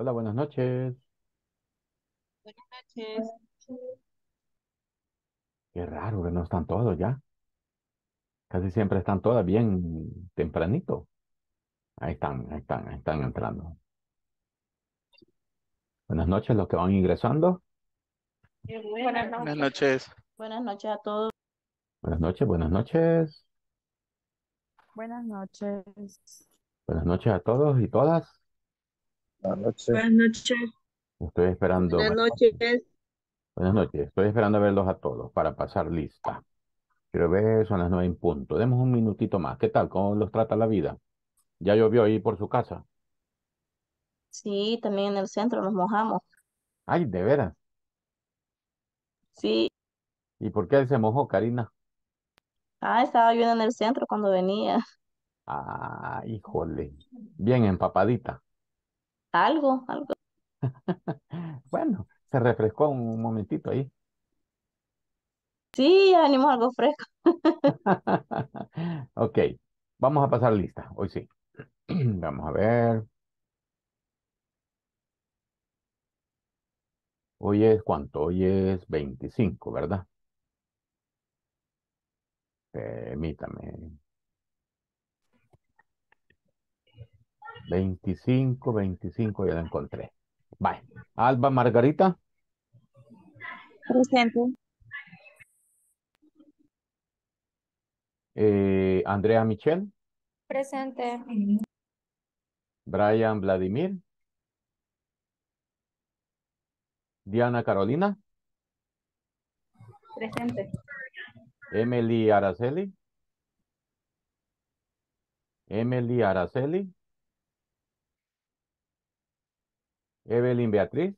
Hola, buenas noches. Buenas noches. Qué raro que no están todos ya. Casi siempre están todas bien tempranito. Ahí están, ahí están, ahí están entrando. Buenas noches los que van ingresando. Buenas noches. Buenas noches. Buenas noches a todos. Buenas noches, buenas noches. Buenas noches. Buenas noches a todos y todas. Buenas noches. Buenas noches. Estoy esperando. Buenas noches. Buenas noches. Estoy esperando verlos a todos para pasar lista. Pero ver, son las nueve en punto. Demos un minutito más. ¿Qué tal? ¿Cómo los trata la vida? ¿Ya llovió ahí por su casa? Sí, también en el centro nos mojamos. Ay, de veras. Sí. ¿Y por qué se mojó, Karina? Ah, estaba yo en el centro cuando venía. Ah, híjole. Bien empapadita. Algo, algo. bueno, se refrescó un momentito ahí. Sí, ya algo fresco. ok, vamos a pasar lista, hoy sí. vamos a ver. Hoy es cuánto, hoy es 25, ¿verdad? Permítame. 25, 25, ya la encontré. Bye. Alba Margarita. Presente. Eh, Andrea Michel. Presente. Brian Vladimir. Diana Carolina. Presente. Emily Araceli. Emily Araceli. Evelyn Beatriz.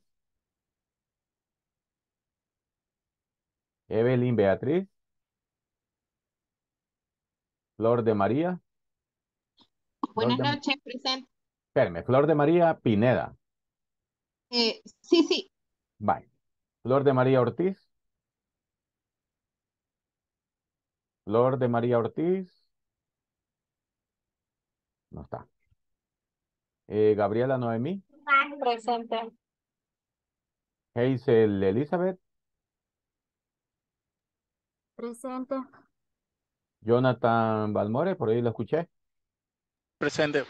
Evelyn Beatriz. Flor de María. Buenas noches, presente. Espérame, Flor de María Pineda. Eh, sí, sí. Bye. Flor de María Ortiz. Flor de María Ortiz. No está. Eh, Gabriela Noemí. Presente. Hazel Elizabeth. Presente. Jonathan Balmore, por ahí lo escuché. Presente.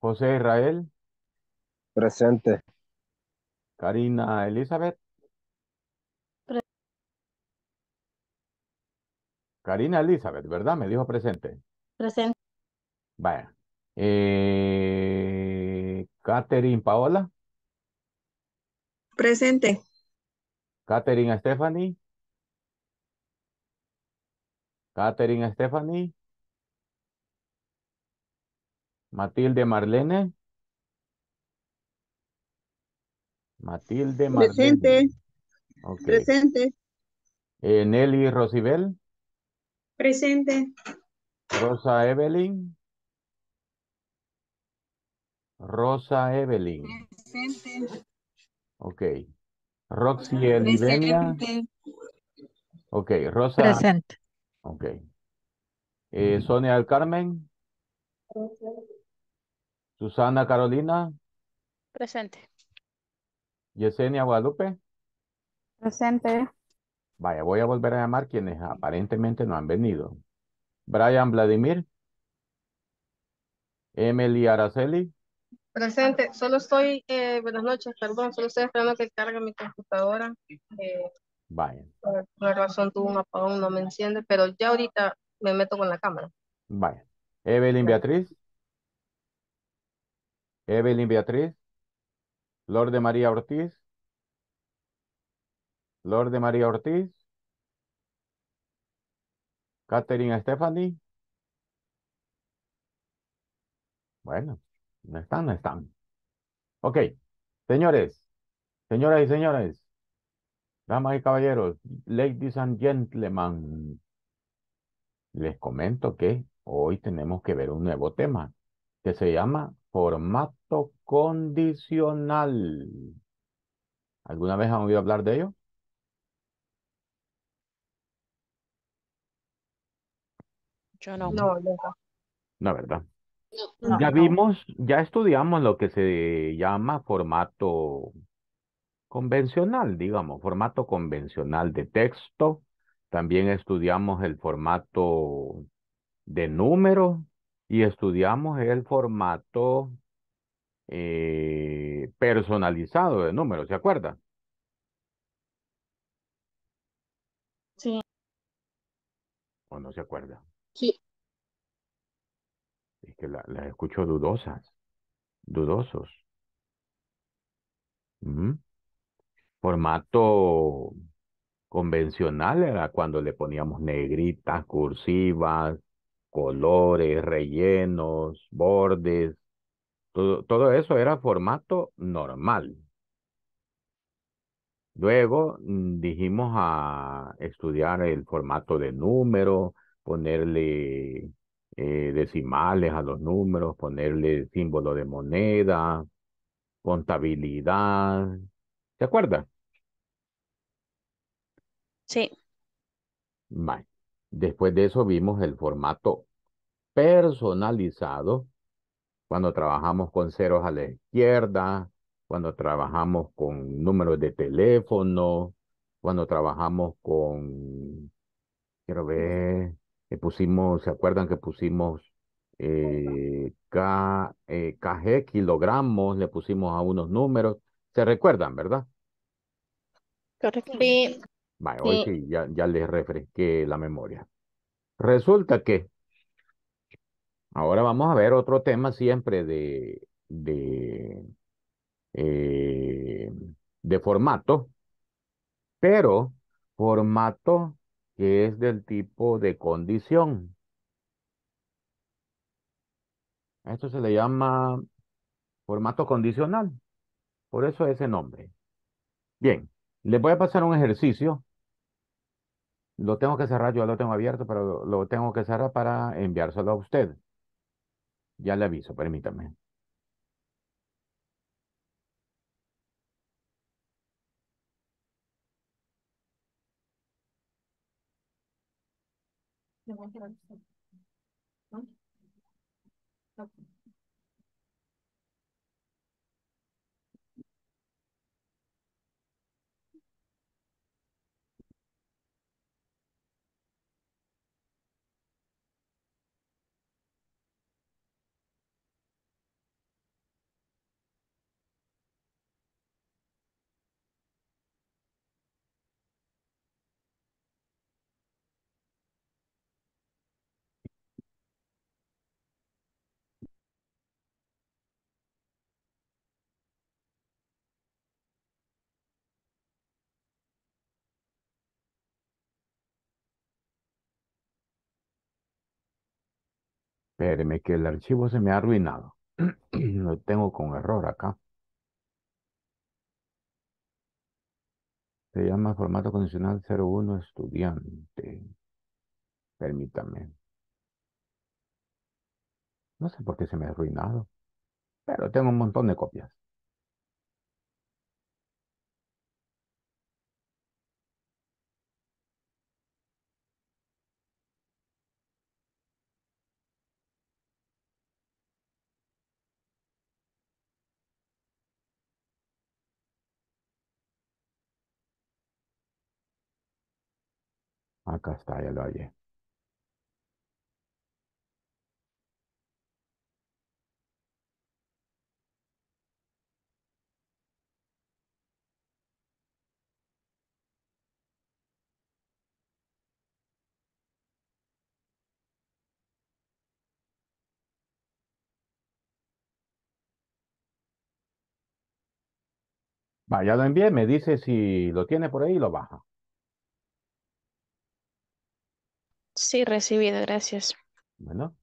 José Israel. Presente. Karina Elizabeth. Presente Karina Elizabeth, ¿verdad? Me dijo presente. Presente. Vaya. Eh, Catherine Paola. Presente. Catherine Stephanie. Catherine Stephanie. Matilde Marlene. Matilde Marlene. Presente. Presente. Eh, Nelly Rosibel. Presente. Rosa Evelyn. Rosa Evelyn. Presente. Ok. Roxy okay. Ok, Rosa. Presente. Ok. Eh, Sonia del Carmen. Presente. Susana Carolina. Presente. Yesenia Guadalupe. Presente. Vaya, voy a volver a llamar quienes aparentemente no han venido. Brian Vladimir. Emily Araceli. Presente, solo estoy, eh, buenas noches, perdón, solo estoy esperando que cargue mi computadora. Eh, Vaya. Por una razón tuvo un apagón, no me enciende, pero ya ahorita me meto con la cámara. Vaya. Evelyn Beatriz. Evelyn Beatriz. de María Ortiz. Lorde María Ortiz. Catherine Stephanie. Bueno, no están, no están. Ok, señores, señoras y señores, damas y caballeros, ladies and gentlemen, les comento que hoy tenemos que ver un nuevo tema que se llama formato condicional. ¿Alguna vez han oído hablar de ello? Yo no. No, No, ¿verdad? ya vimos, ya estudiamos lo que se llama formato convencional, digamos, formato convencional de texto. También estudiamos el formato de número y estudiamos el formato eh, personalizado de números, ¿se acuerda? Sí. ¿O no se acuerda? Sí que la, las escucho dudosas, dudosos. Formato convencional era cuando le poníamos negritas, cursivas, colores, rellenos, bordes. Todo, todo eso era formato normal. Luego mm, dijimos a estudiar el formato de número, ponerle eh, decimales a los números, ponerle símbolo de moneda, contabilidad. ¿Se acuerda? Sí. Vale. Después de eso vimos el formato personalizado, cuando trabajamos con ceros a la izquierda, cuando trabajamos con números de teléfono, cuando trabajamos con, quiero ver, eh, pusimos, ¿se acuerdan que pusimos eh, eh, KG kilogramos, le pusimos a unos números? ¿Se recuerdan, verdad? Correcto. Sí. hoy sí, ya, les refresqué la memoria. Resulta que ahora vamos a ver otro tema siempre de, de, de formato, pero formato que es del tipo de condición. Esto se le llama formato condicional. Por eso ese nombre. Bien, le voy a pasar un ejercicio. Lo tengo que cerrar, yo lo tengo abierto, pero lo tengo que cerrar para enviárselo a usted. Ya le aviso, permítame. 你们觉得？Espéreme que el archivo se me ha arruinado. Lo tengo con error acá. Se llama formato condicional 01 estudiante. Permítame. No sé por qué se me ha arruinado, pero tengo un montón de copias. Acá está, ya lo hallé. lo envié, me dice si lo tiene por ahí y lo baja. Sí, recibido, gracias. Bueno,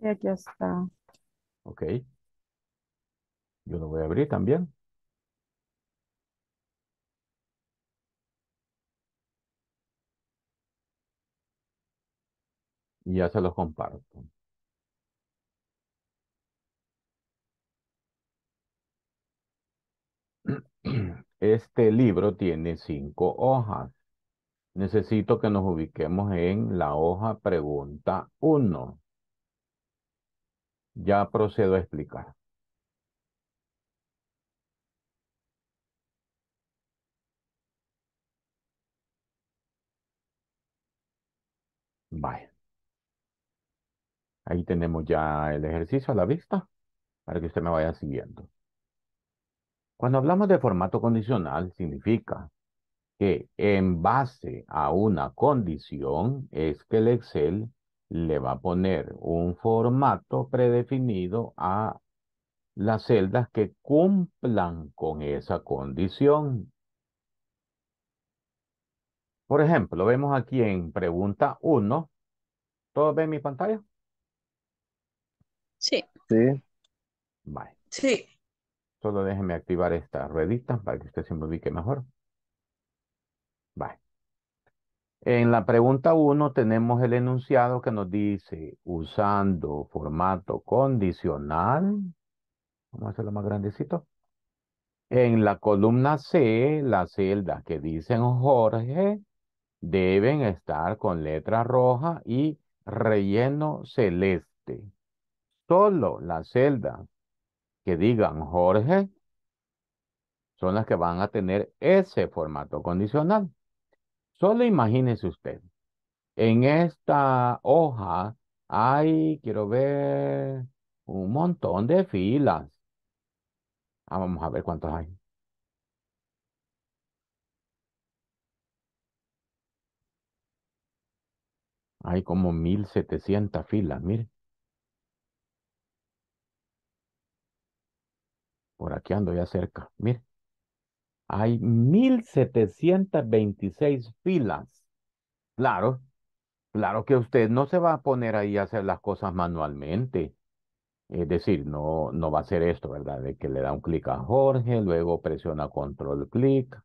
Y aquí está. ok. Yo lo voy a abrir también. Y ya se los comparto. Este libro tiene cinco hojas. Necesito que nos ubiquemos en la hoja pregunta 1. Ya procedo a explicar. Vaya. Ahí tenemos ya el ejercicio a la vista para que usted me vaya siguiendo. Cuando hablamos de formato condicional, significa que en base a una condición es que el Excel le va a poner un formato predefinido a las celdas que cumplan con esa condición. Por ejemplo, vemos aquí en pregunta 1. ¿Todos ven mi pantalla? Sí. Sí. Vale. Sí. Solo déjenme activar esta ruedita para que usted se me mejor. En la pregunta 1 tenemos el enunciado que nos dice, usando formato condicional, vamos a hacerlo más grandecito, en la columna C, las celdas que dicen Jorge deben estar con letra roja y relleno celeste. Solo las celdas que digan Jorge son las que van a tener ese formato condicional. Solo imagínese usted, en esta hoja hay, quiero ver, un montón de filas. Ah, vamos a ver cuántas hay. Hay como 1700 filas, mire. Por aquí ando ya cerca, mire. Hay 1726 filas. Claro, claro que usted no se va a poner ahí a hacer las cosas manualmente. Es decir, no, no va a ser esto, ¿verdad? De que le da un clic a Jorge, luego presiona control clic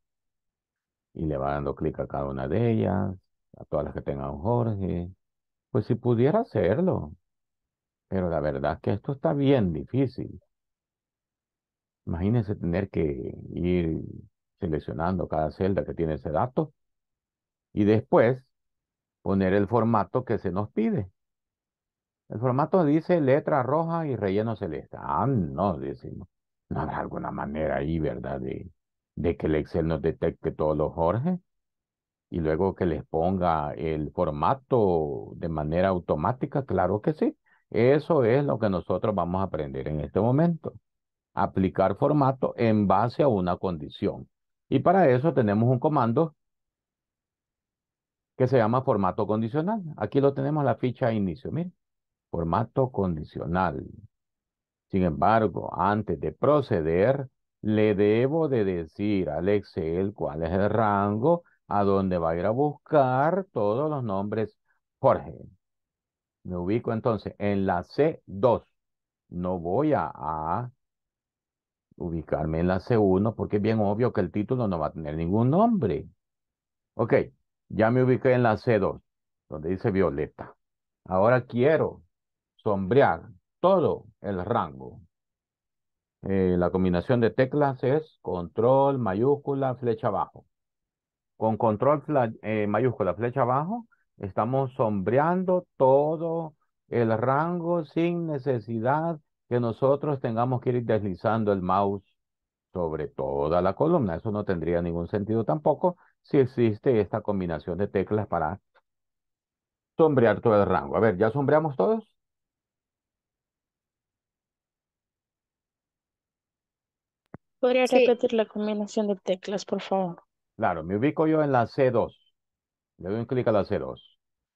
y le va dando clic a cada una de ellas, a todas las que tengan Jorge. Pues si pudiera hacerlo. Pero la verdad es que esto está bien difícil. Imagínense tener que ir seleccionando cada celda que tiene ese dato y después poner el formato que se nos pide. El formato dice letra roja y relleno celeste. Ah, no, decimos. No habrá alguna manera ahí, ¿verdad? De, de que el Excel nos detecte todos los Jorge y luego que les ponga el formato de manera automática. Claro que sí. Eso es lo que nosotros vamos a aprender en este momento. Aplicar formato en base a una condición. Y para eso tenemos un comando que se llama formato condicional. Aquí lo tenemos la ficha de inicio, miren, formato condicional. Sin embargo, antes de proceder, le debo de decir al Excel cuál es el rango a donde va a ir a buscar todos los nombres Jorge. Me ubico entonces en la C2. No voy A, ubicarme en la C1 porque es bien obvio que el título no va a tener ningún nombre. Ok, ya me ubiqué en la C2, donde dice violeta. Ahora quiero sombrear todo el rango. Eh, la combinación de teclas es control, mayúscula, flecha abajo. Con control, eh, mayúscula, flecha abajo, estamos sombreando todo el rango sin necesidad que nosotros tengamos que ir deslizando el mouse sobre toda la columna. Eso no tendría ningún sentido tampoco si existe esta combinación de teclas para sombrear todo el rango. A ver, ¿ya sombreamos todos? ¿Podría repetir la combinación de teclas, por favor? Claro, me ubico yo en la C2. Le doy un clic a la C2.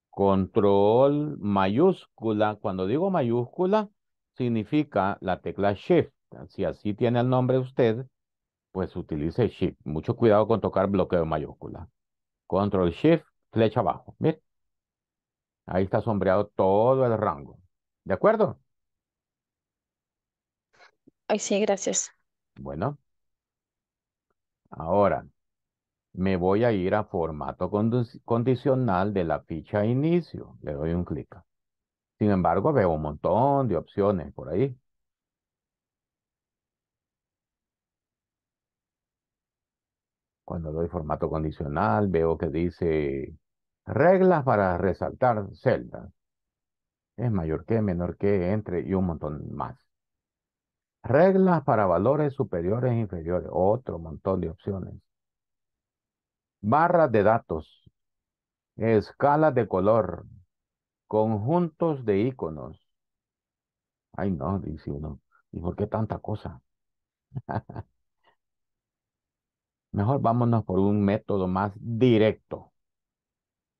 Control mayúscula. Cuando digo mayúscula, significa la tecla Shift. Si así tiene el nombre usted, pues utilice Shift. Mucho cuidado con tocar bloqueo mayúscula. Control Shift, flecha abajo. Mire. Ahí está sombreado todo el rango. ¿De acuerdo? Ay, sí, gracias. Bueno. Ahora, me voy a ir a formato condicional de la ficha inicio. Le doy un clic. Sin embargo, veo un montón de opciones por ahí. Cuando doy formato condicional, veo que dice reglas para resaltar celdas. Es mayor que, menor que, entre y un montón más. Reglas para valores superiores e inferiores. Otro montón de opciones. Barras de datos. Escalas de color. Conjuntos de iconos. Ay, no, dice uno. ¿Y por qué tanta cosa? Mejor vámonos por un método más directo.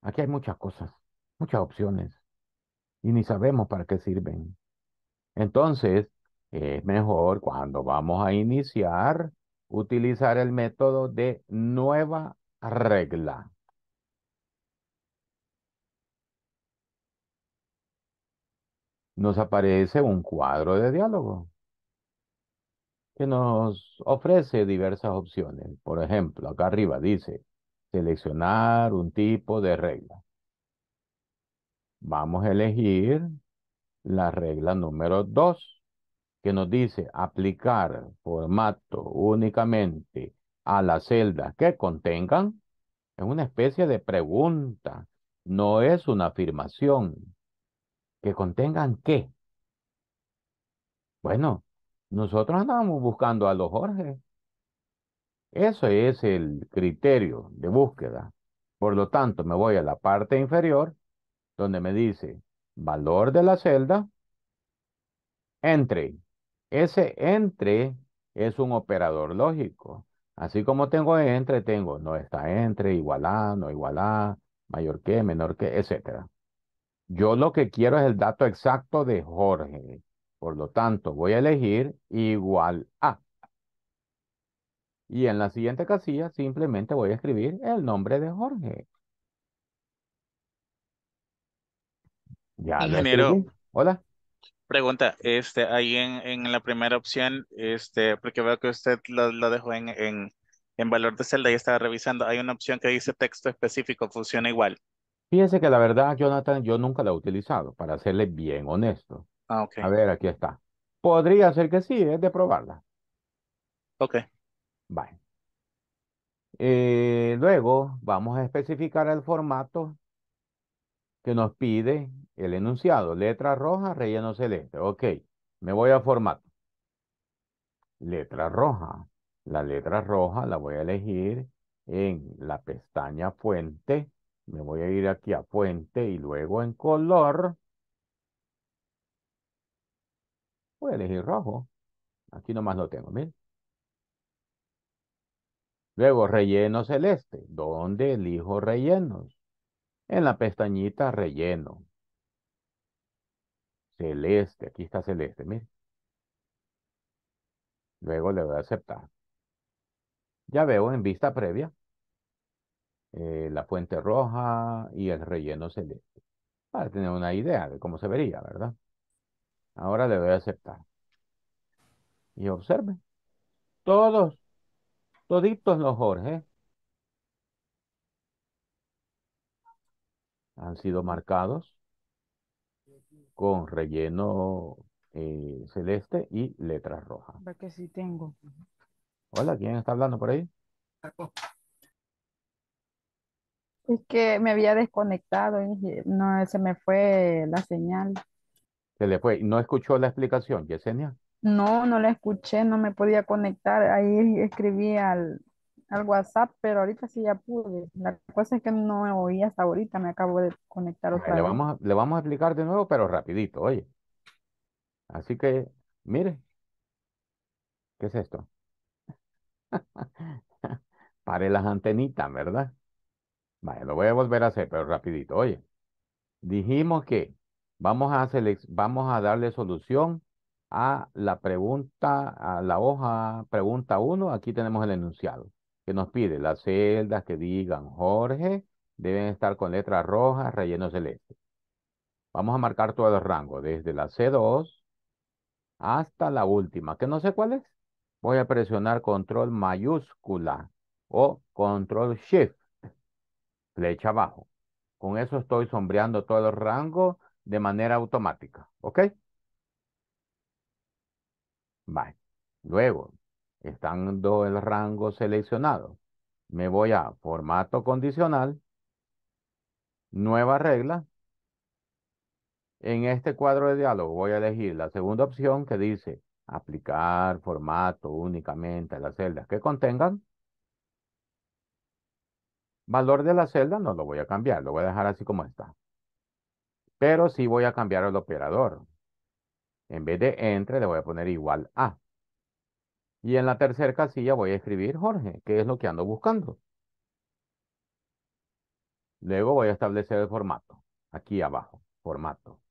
Aquí hay muchas cosas, muchas opciones. Y ni sabemos para qué sirven. Entonces, es mejor cuando vamos a iniciar utilizar el método de nueva regla. nos aparece un cuadro de diálogo que nos ofrece diversas opciones. Por ejemplo, acá arriba dice seleccionar un tipo de regla. Vamos a elegir la regla número 2 que nos dice aplicar formato únicamente a las celdas que contengan. Es una especie de pregunta, no es una afirmación que contengan qué. Bueno, nosotros andamos buscando a los Jorge. Eso es el criterio de búsqueda. Por lo tanto, me voy a la parte inferior donde me dice valor de la celda, entre. Ese entre es un operador lógico. Así como tengo entre, tengo no está entre, igual a, no igual a, mayor que, menor que, etcétera. Yo lo que quiero es el dato exacto de Jorge. Por lo tanto, voy a elegir igual a. Y en la siguiente casilla simplemente voy a escribir el nombre de Jorge. Ya Hola. Pregunta, este, ahí en, en, la primera opción, este, porque veo que usted lo, lo dejó en, en, en valor de celda y estaba revisando, hay una opción que dice texto específico, funciona igual. Fíjense que la verdad, Jonathan, yo nunca la he utilizado, para serle bien honesto. Ah, a ver, aquí está. Podría ser que sí, es de probarla. Ok. Vale. Eh, luego vamos a especificar el formato que nos pide el enunciado. Letra roja, relleno celeste. Ok, me voy a formato. Letra roja. La letra roja la voy a elegir en la pestaña fuente me voy a ir aquí a fuente y luego en color. Voy a elegir rojo. Aquí nomás lo tengo, miren. Luego relleno celeste. ¿Dónde elijo rellenos? En la pestañita relleno. Celeste, aquí está celeste, miren. Luego le voy a aceptar. Ya veo en vista previa eh, la fuente roja y el relleno celeste, para tener una idea de cómo se vería, ¿verdad? Ahora le voy a aceptar. Y observe, todos, toditos los Jorge han sido marcados con relleno eh, celeste y letras rojas. que sí tengo. Hola, ¿quién está hablando por ahí? Es que me había desconectado y no se me fue la señal. Se le fue. ¿No escuchó la explicación, señal? No, no la escuché, no me podía conectar. Ahí escribí al, WhatsApp, pero ahorita sí ya pude. La cosa es que no me oí hasta ahorita, me acabo de conectar otra vez. Vamos le vamos a explicar de nuevo, pero rapidito, oye. Así que, mire. ¿Qué es esto? Pare las antenitas, ¿verdad? lo voy a volver a hacer, pero rapidito. Oye, dijimos que vamos a, vamos a darle solución a la pregunta, a la hoja pregunta 1. Aquí tenemos el enunciado que nos pide las celdas que digan Jorge deben estar con letras rojas, relleno celeste. Vamos a marcar todos los rangos, desde la C2 hasta la última, que no sé cuál es. Voy a presionar control mayúscula o control shift flecha abajo. Con eso estoy sombreando todo el rango de manera automática. ¿Ok? Vale. Luego, estando el rango seleccionado, me voy a formato condicional, nueva regla. En este cuadro de diálogo voy a elegir la segunda opción que dice aplicar formato únicamente a las celdas que contengan Valor de la celda no lo voy a cambiar, lo voy a dejar así como está. Pero sí voy a cambiar el operador. En vez de entre, le voy a poner igual a. Y en la tercera casilla voy a escribir Jorge, que es lo que ando buscando. Luego voy a establecer el formato. Aquí abajo, formato.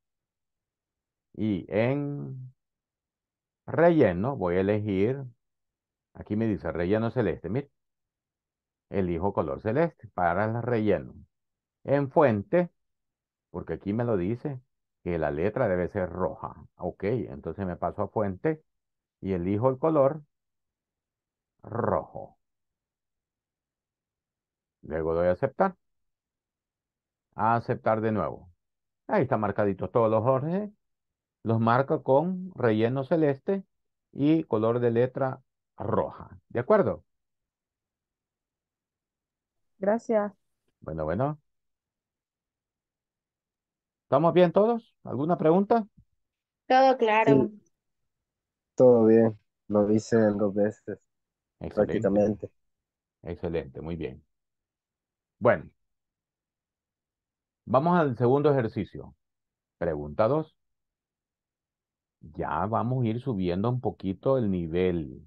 Y en relleno voy a elegir, aquí me dice relleno celeste, mire elijo color celeste para el relleno. En fuente, porque aquí me lo dice que la letra debe ser roja. Ok, entonces me paso a fuente y elijo el color rojo. Luego doy a aceptar. A aceptar de nuevo. Ahí está marcadito todos los Jorge. Los marco con relleno celeste y color de letra roja. ¿De acuerdo? Gracias. Bueno, bueno. ¿Estamos bien todos? ¿Alguna pregunta? Todo claro. todo bien. Lo dicen dos veces, exactamente Excelente, muy bien. Bueno, vamos al segundo ejercicio. Pregunta dos. Ya vamos a ir subiendo un poquito el nivel.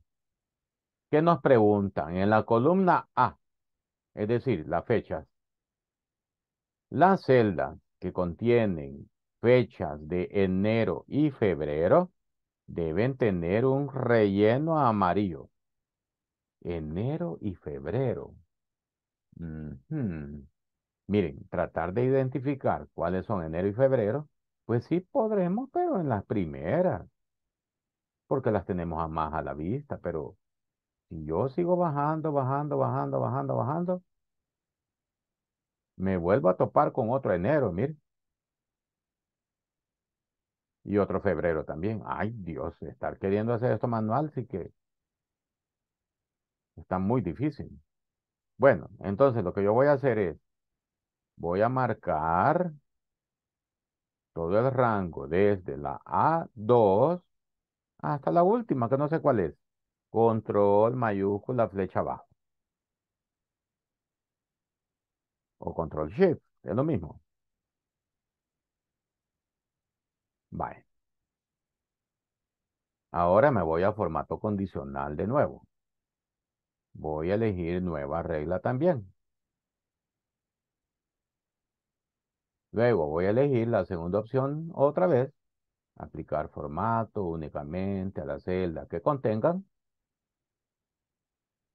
¿Qué nos preguntan? En la columna A, es decir, las fechas. Las celdas que contienen fechas de enero y febrero deben tener un relleno amarillo. Enero y febrero. Miren, tratar de identificar cuáles son enero y febrero, pues sí podremos, pero en las primeras, porque las tenemos a más a la vista, pero si yo sigo bajando, bajando, bajando, bajando, bajando, me vuelvo a topar con otro enero, mire. Y otro febrero también. Ay, Dios, estar queriendo hacer esto manual sí que está muy difícil. Bueno, entonces lo que yo voy a hacer es, voy a marcar todo el rango desde la A2 hasta la última, que no sé cuál es. Control mayúscula, flecha abajo. O control shift, es lo mismo. Vale. Ahora me voy a formato condicional de nuevo. Voy a elegir nueva regla también. Luego voy a elegir la segunda opción otra vez. Aplicar formato únicamente a la celda que contengan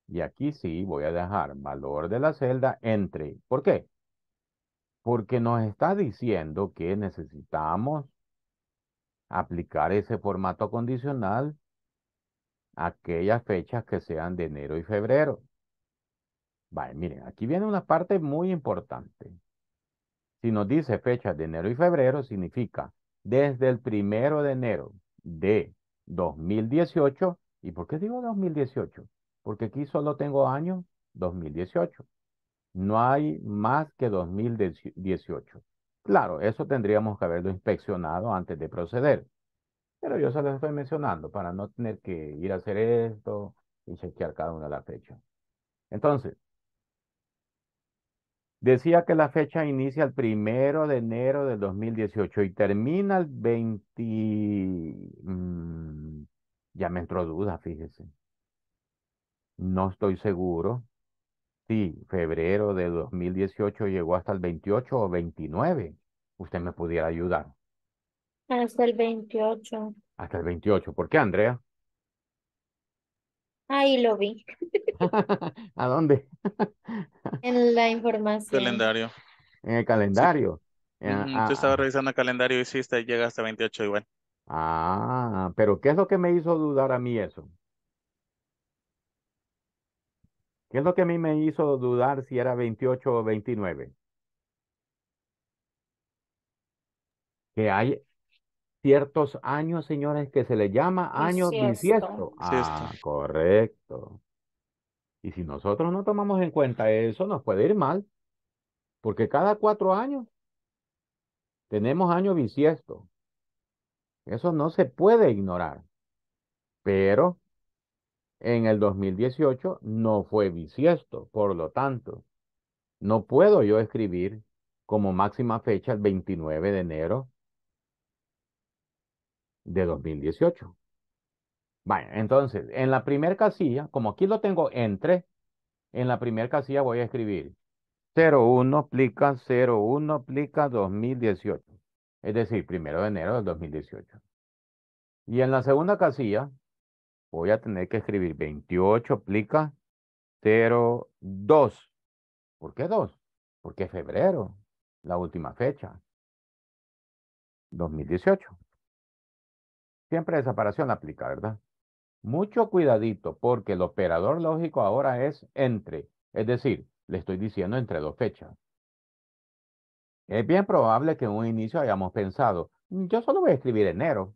y aquí sí voy a dejar valor de la celda entre. ¿Por qué? Porque nos está diciendo que necesitamos aplicar ese formato condicional a aquellas fechas que sean de enero y febrero. Vale, miren, aquí viene una parte muy importante. Si nos dice fechas de enero y febrero, significa desde el primero de enero de 2018. ¿Y por qué digo 2018? porque aquí solo tengo año 2018. No hay más que 2018. Claro, eso tendríamos que haberlo inspeccionado antes de proceder. Pero yo se lo estoy mencionando para no tener que ir a hacer esto y chequear cada una de las fechas. Entonces, decía que la fecha inicia el primero de enero del 2018 y termina el 20... Mm, ya me entró duda, fíjese no estoy seguro si febrero de 2018 llegó hasta el 28 o 29. Usted me pudiera ayudar. Hasta el 28. Hasta el 28. ¿Por qué, Andrea? Ahí lo vi. ¿A dónde? en la información. Calendario. En el calendario. Sí. Eh, estaba Tú ah, ah. revisando el calendario y sí, llega hasta 28 igual. Ah, pero ¿qué es lo que me hizo dudar a mí eso? ¿Qué es lo que a mí me hizo dudar si era 28 o 29? Que hay ciertos años, señores, que se les llama años bisiesto. Ah, correcto. Y si nosotros no tomamos en cuenta eso, nos puede ir mal. Porque cada cuatro años tenemos años bisiesto. Eso no se puede ignorar. Pero en el 2018 no fue bisiesto, por lo tanto, no puedo yo escribir como máxima fecha el 29 de enero de 2018. bueno, entonces, en la primera casilla, como aquí lo tengo entre, en la primera casilla voy a escribir 01 plica 01 plica 2018. Es decir, primero de enero del 2018. Y en la segunda casilla voy a tener que escribir 28 aplica 02. ¿Por qué 2? Porque febrero, la última fecha. 2018. Siempre esa siempre aplica, ¿verdad? Mucho cuidadito porque el operador lógico ahora es entre. Es decir, le estoy diciendo entre dos fechas. Es bien probable que en un inicio hayamos pensado, mm, yo solo voy a escribir enero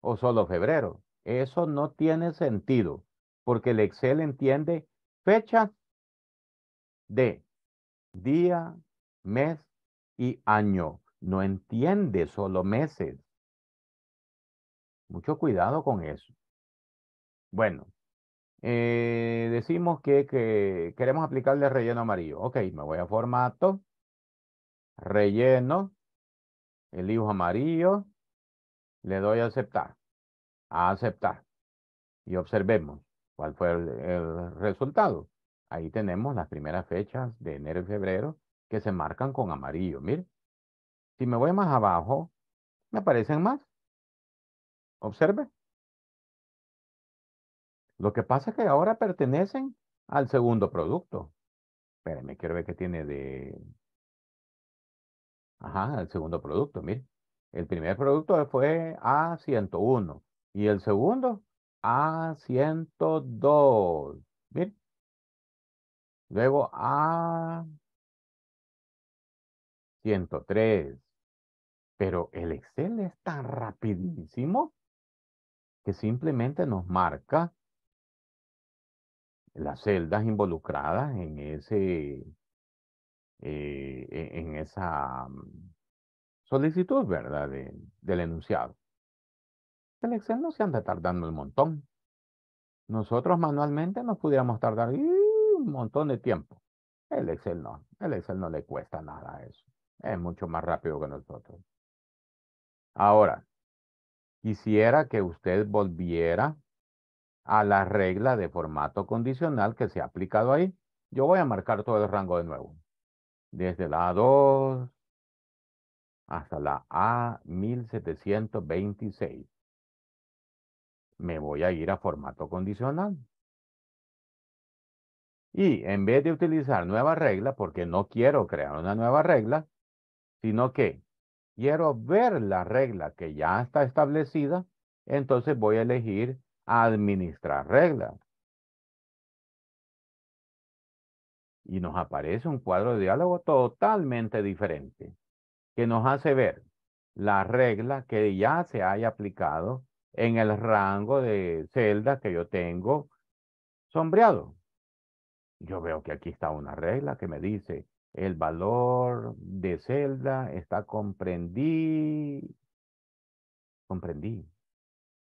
o solo febrero. Eso no tiene sentido, porque el Excel entiende fecha de día, mes y año. No entiende solo meses. Mucho cuidado con eso. Bueno, eh, decimos que, que, queremos aplicarle relleno amarillo. Ok, me voy a formato, relleno, elijo amarillo, le doy a aceptar a aceptar. Y observemos cuál fue el, resultado. Ahí tenemos las primeras fechas de enero y febrero que se marcan con amarillo. Mire, si me voy más abajo, me aparecen más. Observe. Lo que pasa es que ahora pertenecen al segundo producto. Espérenme, quiero ver qué tiene de... Ajá, el segundo producto, mire. El primer producto fue A101. Y el segundo, a 102. Bien. Luego a 103. Pero el Excel es tan rapidísimo que simplemente nos marca las celdas involucradas en ese eh, e, en esa mm, solicitud, ¿verdad? del enunciado el este Excel no se anda tardando un montón. Nosotros manualmente nos pudiéramos tardar un montón de tiempo. El Excel no. El Excel no le cuesta nada eso. Es mucho más rápido que nosotros. Ahora, quisiera que usted volviera a la regla de formato condicional que se ha aplicado ahí. Yo voy a marcar todo el rango de nuevo. Desde la A2 hasta la A1726 me voy a ir a formato condicional. Y en vez de utilizar nueva regla, porque no quiero crear una nueva regla, sino que quiero ver la regla que ya está establecida, entonces voy a elegir administrar regla. Y nos aparece un cuadro de diálogo totalmente diferente, que nos hace ver la regla que ya se haya aplicado en el rango de celdas que yo tengo sombreado. Yo veo que aquí está una regla que me dice el valor de celda está comprendí, comprendí.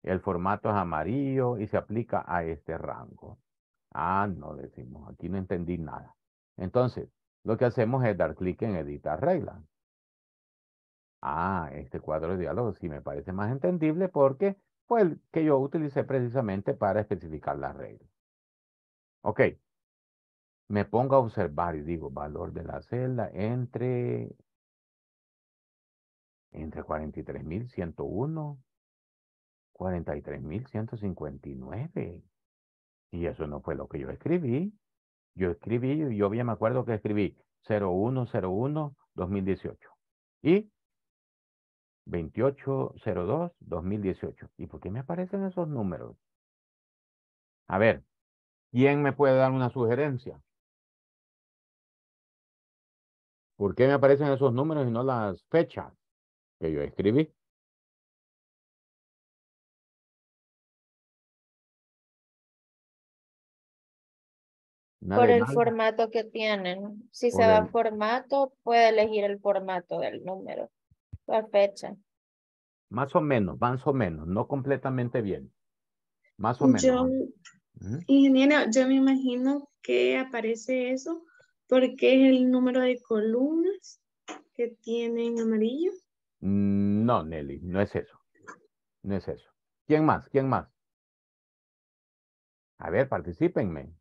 El formato es amarillo y se aplica a este rango. Ah, no decimos, aquí no entendí nada. Entonces, lo que hacemos es dar clic en editar regla. Ah, este cuadro de diálogo sí me parece más entendible porque fue el que yo utilicé precisamente para especificar la regla. Ok. Me pongo a observar y digo, valor de la celda entre, entre 43.101, 43.159. Y eso no fue lo que yo escribí. Yo escribí, yo bien me acuerdo que escribí 0101-2018. Y 2802-2018. ¿Y por qué me aparecen esos números? A ver, ¿quién me puede dar una sugerencia? ¿Por qué me aparecen esos números y no las fechas que yo escribí? por el formato que tienen. Si se va formato, puede elegir el formato del número fecha. Más o menos, más o menos, no completamente bien. Más o menos. Ingeniero, yo me imagino que aparece eso porque es el número de columnas que tienen amarillo. Mm, no, Nelly, no es eso. No es eso. ¿Quién más? ¿Quién más? A ver, participenme.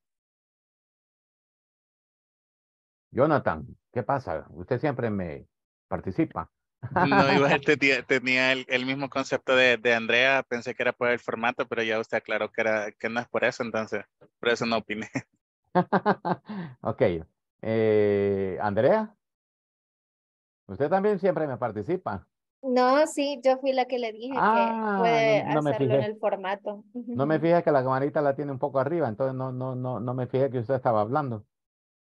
Jonathan, ¿qué pasa? Usted siempre me participa. No, igual tenía, tenía el, mismo concepto de, de, Andrea, pensé que era por el formato, pero ya usted aclaró que, era, que no es por eso, entonces, por eso no opiné. ok. Eh, Andrea, usted también siempre me participa. No, sí, yo fui la que le dije que ah, puede hacerlo en el formato. No me fijé que la camarita la tiene un poco arriba, entonces no, no, no, no me fijé que usted estaba hablando.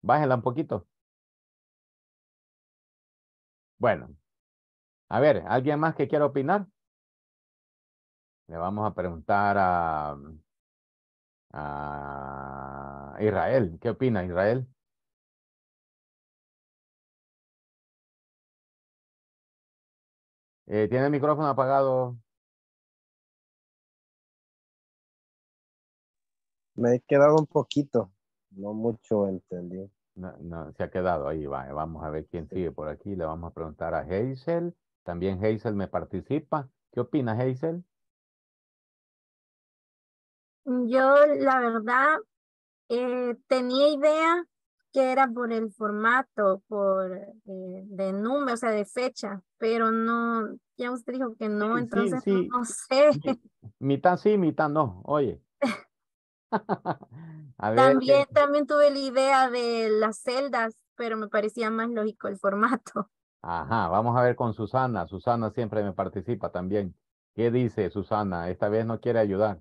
Bájela un poquito. Bueno, a ver, ¿alguien más que quiera opinar? Le vamos a preguntar a, Israel. ¿Qué opina Israel? Eh, tiene el micrófono apagado. Me he quedado un poquito, no mucho entendí. No, no, se ha quedado ahí, eh, Vamos a ver quién sigue por aquí. Le vamos a preguntar a Hazel. También Hazel me participa. ¿Qué opina Hazel? Yo, la verdad, eh, tenía idea que era por el formato, por eh, de número, o sea, de fecha, pero no, ya usted dijo que no, entonces No, sé. mitad sí, mitad no, oye. también, eh, también tuve la idea de las celdas, pero me parecía más lógico el formato. Ajá, vamos a ver con Susana. Susana siempre me participa también. ¿Qué dice Susana? Esta vez no quiere ayudar.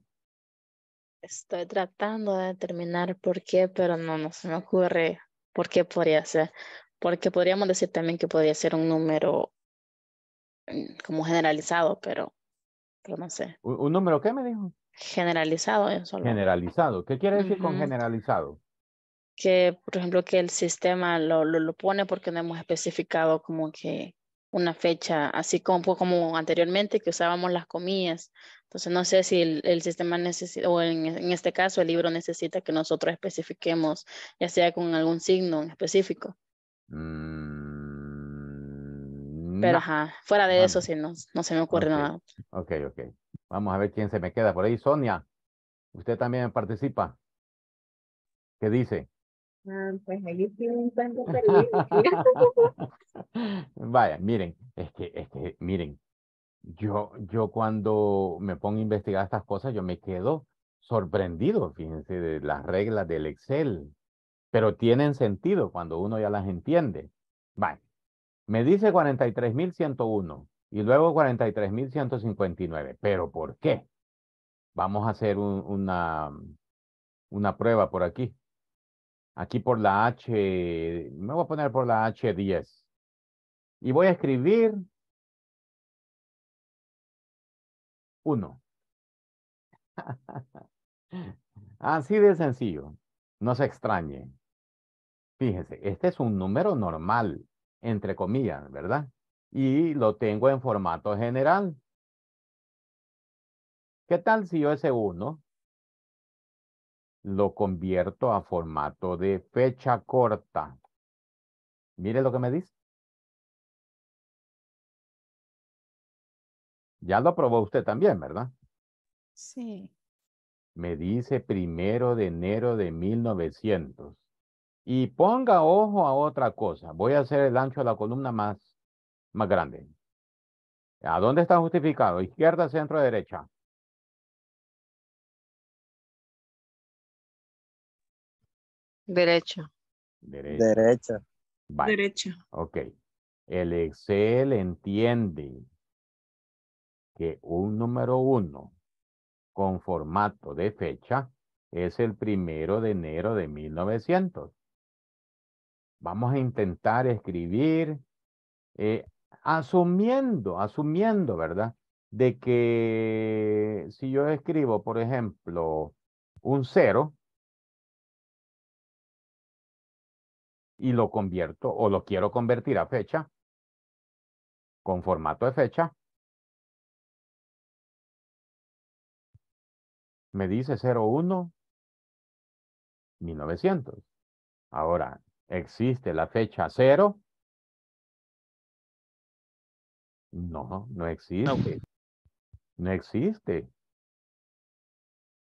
Estoy tratando de determinar por qué, pero no, no se me ocurre por qué podría ser. Porque podríamos decir también que podría ser un número mm, como generalizado, pero, no sé. ¿Un, número qué me dijo? Generalizado. en eh, Generalizado. ¿Qué quiere decir con generalizado? que, por ejemplo, que el sistema lo, lo, pone porque no hemos especificado como que una fecha, así como, pues, como anteriormente que usábamos las comillas. Entonces, no sé si el, el sistema necesita, o en, en, este caso el libro necesita que nosotros especifiquemos, ya sea con algún signo en específico. Mm, Pero ajá, fuera de eso, sí, no, no se me ocurre nada. Ok, ok. Vamos a ver quién se me queda por ahí. Sonia, usted también participa. ¿Qué dice? Ah, pues ahí Vaya, miren, es que, miren, yo, yo cuando me pongo a investigar estas cosas, yo me quedo sorprendido, fíjense, de las reglas del Excel, pero tienen sentido cuando uno ya las entiende. Vale, me dice 43.101 y luego 43.159, pero ¿por qué? Vamos a hacer una, una prueba por aquí aquí por la H, me voy a poner por la H10. Y voy a escribir 1. Así de sencillo. No se extrañe. Fíjense, este es un número normal, entre comillas, ¿verdad? Y lo tengo en formato general. ¿Qué tal si yo ese 1 lo convierto a formato de fecha corta. Mire lo que me dice. Ya lo aprobó usted también, ¿verdad? Sí. Me dice primero de enero de 1900. Y ponga ojo a otra cosa. Voy a hacer el ancho de la columna más, más grande. ¿A dónde está justificado? Izquierda, centro, derecha. Derecha. Derecha. Derecha. Ok. El Excel entiende que un número uno con formato de fecha es el primero de enero de 1900. Vamos a intentar escribir eh, asumiendo, asumiendo, ¿verdad? De que si yo escribo, por ejemplo, un cero, y lo convierto o lo quiero convertir a fecha con formato de fecha. Me dice 01 1900. Ahora, ¿existe la fecha 0? No, no existe. No, no existe.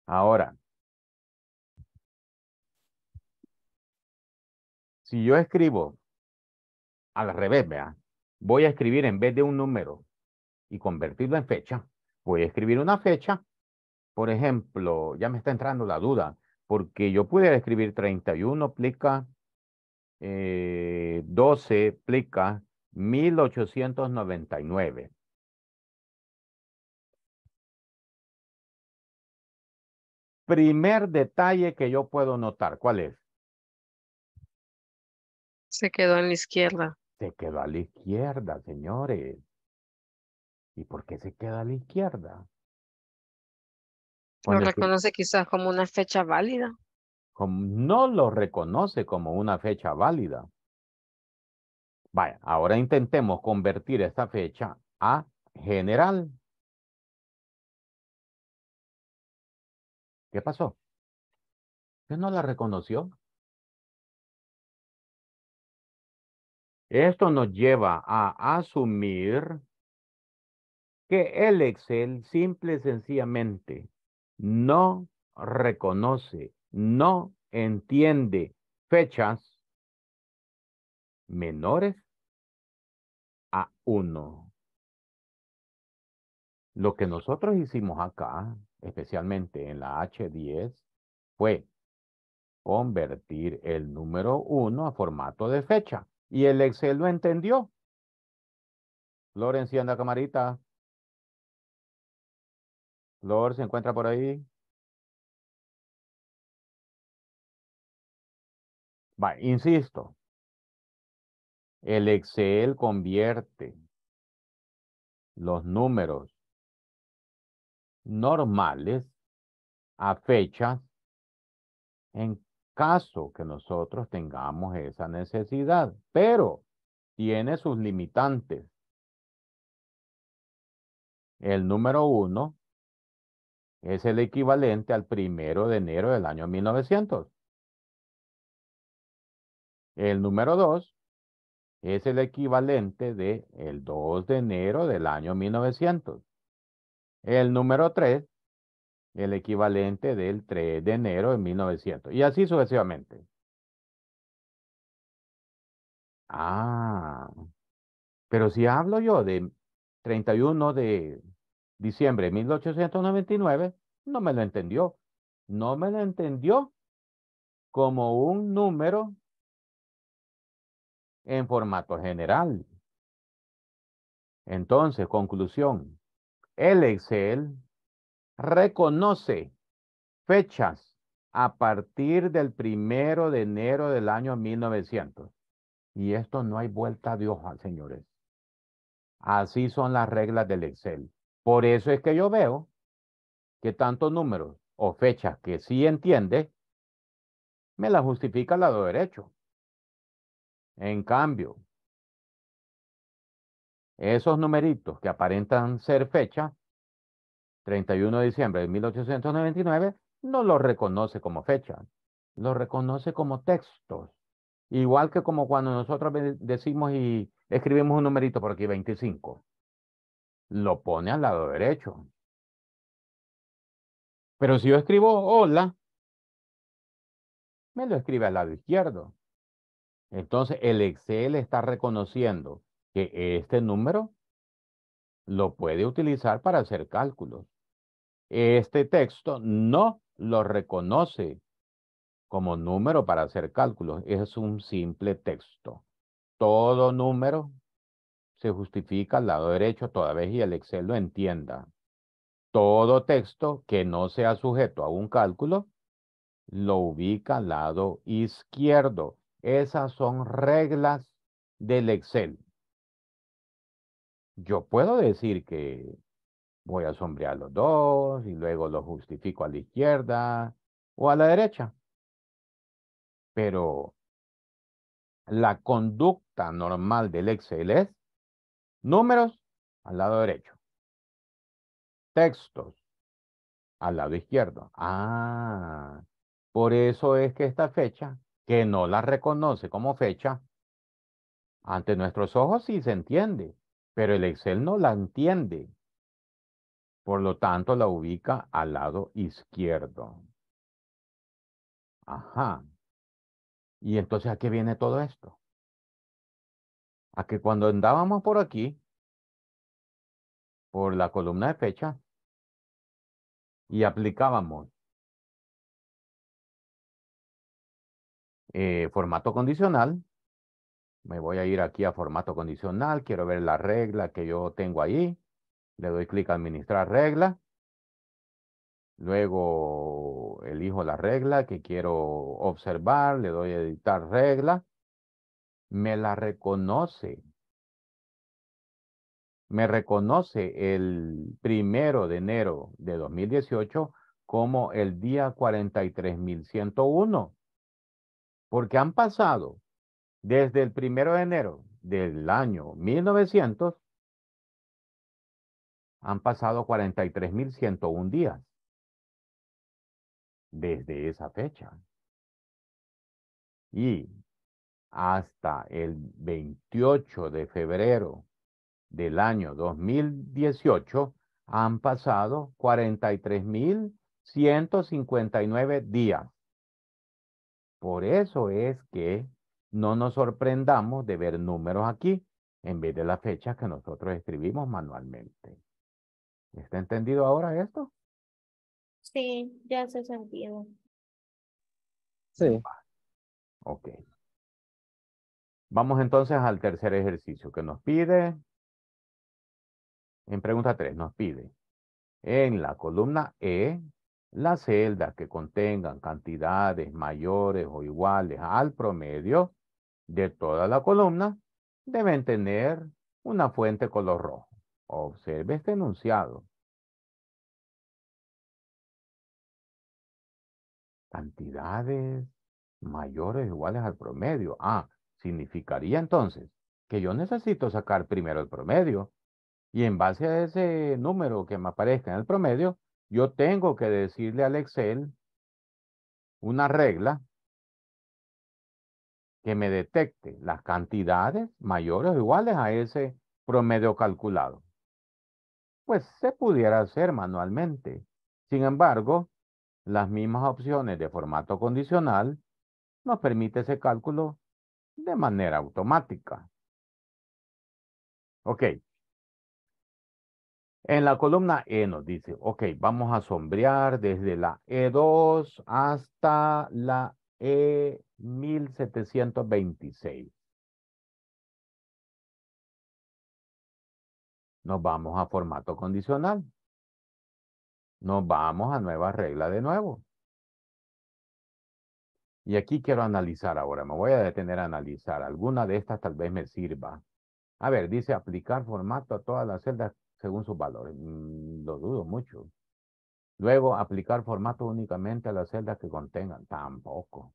Ahora, Si yo escribo al revés, vea, voy a escribir en vez de un número y convertirlo en fecha, voy a escribir una fecha. Por ejemplo, ya me está entrando la duda, porque yo pudiera escribir 31 plica 12 eh, plica 1899. Primer detalle que yo puedo notar, ¿cuál es? Se quedó en la izquierda. Se quedó a la izquierda, señores. ¿Y por qué se queda a la izquierda? Lo reconoce quizás como una fecha válida. no lo reconoce como una fecha válida. Vaya, ahora intentemos convertir esta fecha a general. ¿Qué pasó? ¿Que no la reconoció? Esto nos lleva a asumir que el Excel simple y sencillamente no reconoce, no entiende fechas menores a uno. Lo que nosotros hicimos acá, especialmente en la H10, fue convertir el número 1 a formato de fecha. Y el Excel lo entendió. y encienda camarita. Lor ¿se encuentra por ahí? Va, insisto. El Excel convierte los números normales a fechas en caso que nosotros tengamos esa necesidad, pero tiene sus limitantes. El número uno es el equivalente al primero de enero del año 1900. El número dos es el equivalente de el 2 de enero del año 1900. El número 3 el equivalente del 3 de enero de 1900. Y así sucesivamente. Ah, pero si hablo yo de 31 de diciembre de 1899, no me lo entendió. No me lo entendió como un número en formato general. Entonces, conclusión, el Excel reconoce fechas a partir del primero de enero del año 1900. Y esto no hay vuelta de hoja, señores. Así son las reglas del Excel. Por eso es que yo veo que tantos números o fechas que sí entiende, me la justifica el lado derecho. En cambio, esos numeritos que aparentan ser fechas, 31 de diciembre de 1899, no lo reconoce como fecha, lo reconoce como textos. Igual que como cuando nosotros decimos y escribimos un numerito por aquí, 25. Lo pone al lado derecho. Pero si yo escribo hola, me lo escribe al lado izquierdo. Entonces el Excel está reconociendo que este número lo puede utilizar para hacer cálculos. Este texto no lo reconoce como número para hacer cálculos, es un simple texto. Todo número se justifica al lado derecho toda vez y el Excel lo entienda. Todo texto que no sea sujeto a un cálculo lo ubica al lado izquierdo. Esas son reglas del Excel. Yo puedo decir que voy a sombrear los dos y luego los justifico a la izquierda o a la derecha. Pero la conducta normal del Excel es números al lado derecho, textos al lado izquierdo. Ah, por eso es que esta fecha, que no la reconoce como fecha, ante nuestros ojos sí se entiende, pero el Excel no la entiende por lo tanto, la ubica al lado izquierdo. Ajá. ¿Y entonces a qué viene todo esto? A que cuando andábamos por aquí, por la columna de fecha, y aplicábamos eh, formato condicional, me voy a ir aquí a formato condicional, quiero ver la regla que yo tengo ahí, le doy clic a administrar regla. Luego elijo la regla que quiero observar. Le doy a editar regla. Me la reconoce. Me reconoce el primero de enero de 2018 como el día 43.101. Porque han pasado desde el primero de enero del año 1900 han pasado 43.101 días desde esa fecha. Y hasta el 28 de febrero del año 2018 han pasado 43.159 días. Por eso es que no nos sorprendamos de ver números aquí en vez de las fechas que nosotros escribimos manualmente. ¿Está entendido ahora esto? Sí, ya se sentido. Sí. Ok. Vamos entonces al tercer ejercicio que nos pide. En pregunta 3 nos pide en la columna E las celdas que contengan cantidades mayores o iguales al promedio de toda la columna deben tener una fuente color rojo. Observe este enunciado. Cantidades mayores o iguales al promedio. Ah, significaría entonces que yo necesito sacar primero el promedio y en base a ese número que me aparezca en el promedio, yo tengo que decirle al Excel una regla que me detecte las cantidades mayores o iguales a ese promedio calculado pues se pudiera hacer manualmente. Sin embargo, las mismas opciones de formato condicional nos permite ese cálculo de manera automática. Ok. En la columna E nos dice, ok, vamos a sombrear desde la E2 hasta la E1726. Nos vamos a formato condicional. Nos vamos a nueva regla de nuevo. Y aquí quiero analizar ahora. Me voy a detener a analizar. Alguna de estas tal vez me sirva. A ver, dice aplicar formato a todas las celdas según sus valores. Mm, lo dudo mucho. Luego, aplicar formato únicamente a las celdas que contengan. Tampoco.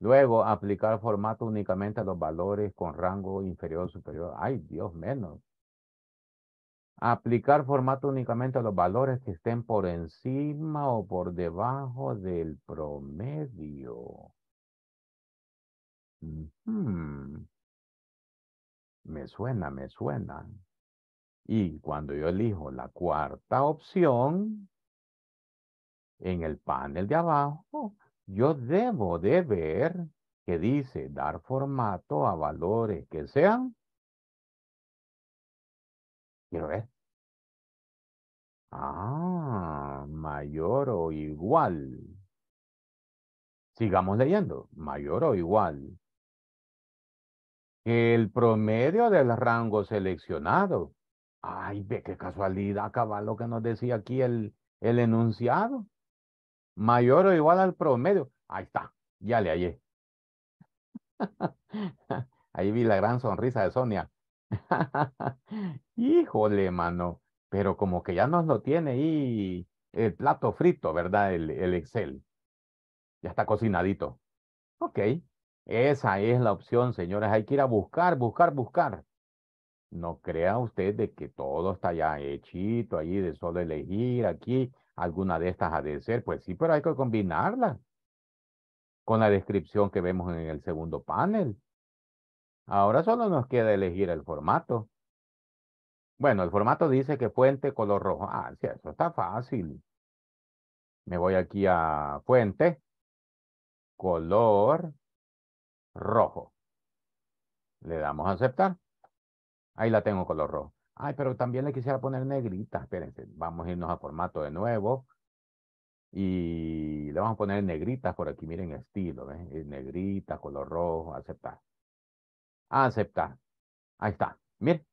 Luego, aplicar formato únicamente a los valores con rango inferior superior. Ay, Dios menos. Aplicar formato únicamente a los valores que estén por encima o por debajo del promedio. Me suena, me suena. Y cuando yo elijo la cuarta opción, en el panel de abajo, yo debo de ver que dice dar formato a valores que sean Quiero ver. Ah, mayor o igual. Sigamos leyendo. Mayor o igual. El promedio del rango seleccionado. Ay, ve qué casualidad, Acaba lo que nos decía aquí el, el enunciado. Mayor o igual al promedio. Ahí está, ya le hallé. Ahí vi la gran sonrisa de Sonia. Híjole, mano, pero como que ya nos lo tiene ahí el plato frito, ¿verdad? El, Excel. Ya está cocinadito. Ok, esa es la opción, señores. Hay que ir a buscar, buscar, buscar. No crea usted de que todo está ya hechito ahí, de solo elegir aquí. Alguna de estas ha de ser, pues sí, pero hay que combinarla con la descripción que vemos en el segundo panel. Ahora solo nos queda elegir el formato. Bueno, el formato dice que fuente color rojo. Ah, sí, eso está fácil. Me voy aquí a fuente, color rojo. Le damos a aceptar. Ahí la tengo color rojo. Ay, pero también le quisiera poner negrita. Espérense, vamos a irnos a formato de nuevo. Y le vamos a poner negritas por aquí. Miren estilo, eh, negrita, color rojo, aceptar aceptar. Ahí está. Miren.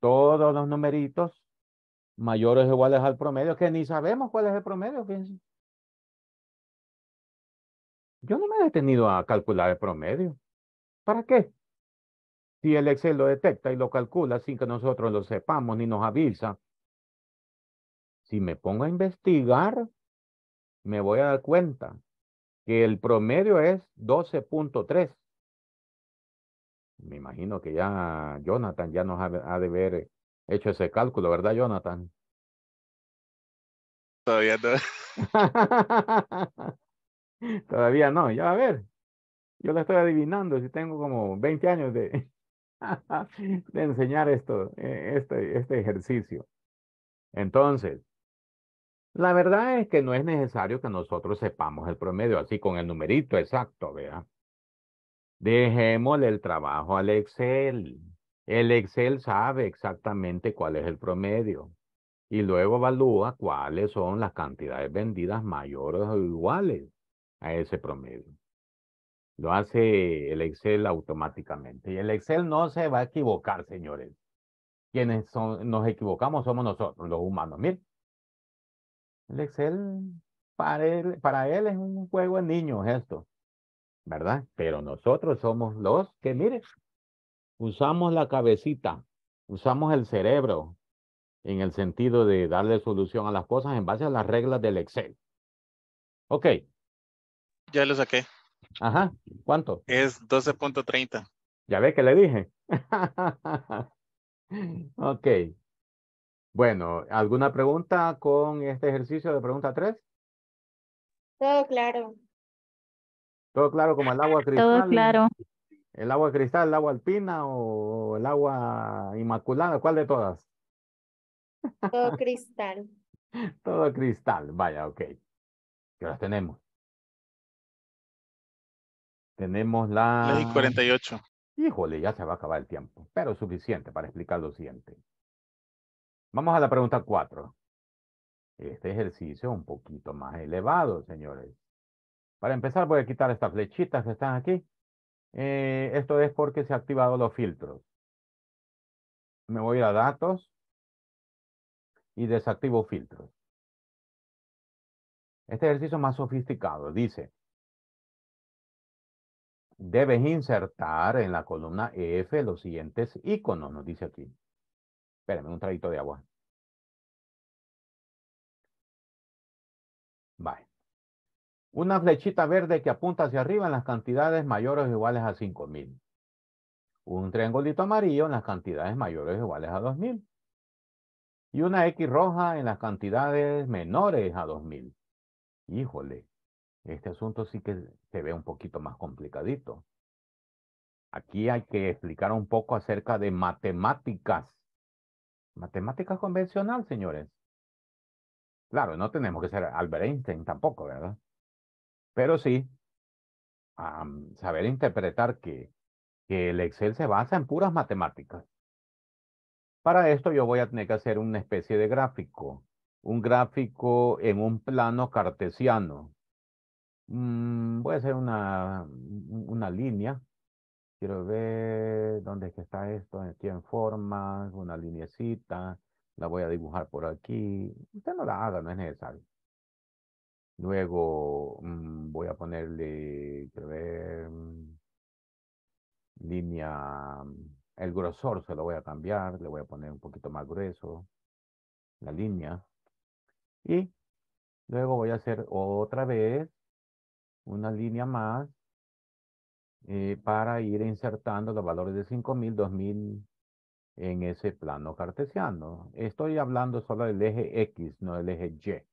Todos los numeritos mayores o iguales al promedio, que ni sabemos cuál es el promedio, Yo no me he detenido a calcular el promedio. ¿Para qué? Si el Excel lo detecta y lo calcula sin que nosotros lo sepamos ni nos avisa. Si me pongo a investigar, me voy a dar cuenta que el promedio es 12.3. Me imagino que ya Jonathan ya nos ha, de haber hecho ese cálculo, ¿verdad, Jonathan? Todavía no. Todavía no, ya a ver. Yo la estoy adivinando, si tengo como 20 años de, de enseñar esto, eh, este, este ejercicio. Entonces, la verdad es que no es necesario que nosotros sepamos el promedio así con el numerito exacto, ¿verdad? Dejémosle el trabajo al Excel. El Excel sabe exactamente cuál es el promedio y luego evalúa cuáles son las cantidades vendidas mayores o iguales a ese promedio. Lo hace el Excel automáticamente. Y el Excel no se va a equivocar, señores. Quienes nos equivocamos somos nosotros, los humanos. Miren, el Excel para él, para él es un juego de niños esto. ¿verdad? Pero nosotros somos los que, mire, usamos la cabecita, usamos el cerebro en el sentido de darle solución a las cosas en base a las reglas del Excel. Ok. Ya lo saqué. Ajá. ¿Cuánto? Es 12.30. Ya ve que le dije. ok. Bueno, ¿alguna pregunta con este ejercicio de pregunta 3? Todo claro. Todo claro como el agua cristal. Todo claro. El agua cristal, el agua alpina o el agua inmaculada, ¿cuál de todas? Todo cristal. Todo cristal, vaya, ok. ¿Qué las tenemos? Tenemos la... 48. Híjole, ya se va a acabar el tiempo, pero suficiente para explicar lo siguiente. Vamos a la pregunta 4. Este ejercicio es un poquito más elevado, señores. Para empezar voy a quitar estas flechitas que están aquí. Eh, esto es porque se han activado los filtros. Me voy a datos y desactivo filtros. Este ejercicio es más sofisticado dice, debes insertar en la columna F los siguientes iconos, nos dice aquí. Espérame un traguito de agua. Vale. Una flechita verde que apunta hacia arriba en las cantidades mayores o iguales a 5000. Un triangulito amarillo en las cantidades mayores o iguales a 2000. Y una X roja en las cantidades menores a 2000. Híjole, este asunto sí que se ve un poquito más complicadito. Aquí hay que explicar un poco acerca de matemáticas. Matemáticas convencional, señores. Claro, no tenemos que ser Albert Einstein tampoco, ¿verdad? Pero sí, saber interpretar que, que el Excel se basa en puras matemáticas. Para esto yo voy a tener que hacer una especie de gráfico, un gráfico en un plano cartesiano. Mm, voy a hacer una, una línea. Quiero ver dónde está esto, en en forma, una linecita. La voy a dibujar por aquí. Usted no la haga, no es necesario. Luego mm, voy a ponerle ver, mm, línea, mm, el grosor se lo voy a cambiar, le voy a poner un poquito más grueso la línea. Y luego voy a hacer otra vez una línea más eh, para ir insertando los valores de 5000, 2000 en ese plano cartesiano. Estoy hablando solo del eje X, no del eje Y.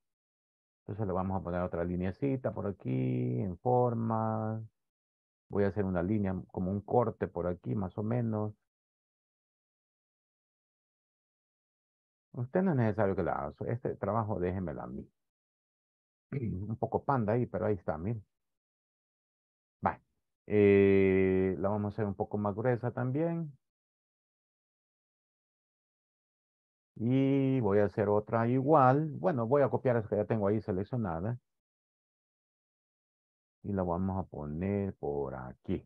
Entonces le vamos a poner otra lineecita por aquí, en forma. Voy a hacer una línea, mm, como un corte por aquí, más o menos. Usted no es necesario que la haga. Este trabajo déjemelo a mí. Un poco panda ahí, pero ahí está, miren. Vale. Eh, la vamos a hacer un poco más gruesa también. Y voy a hacer otra igual. Bueno, voy a copiar esa que ya tengo ahí seleccionada. Y la vamos a poner por aquí.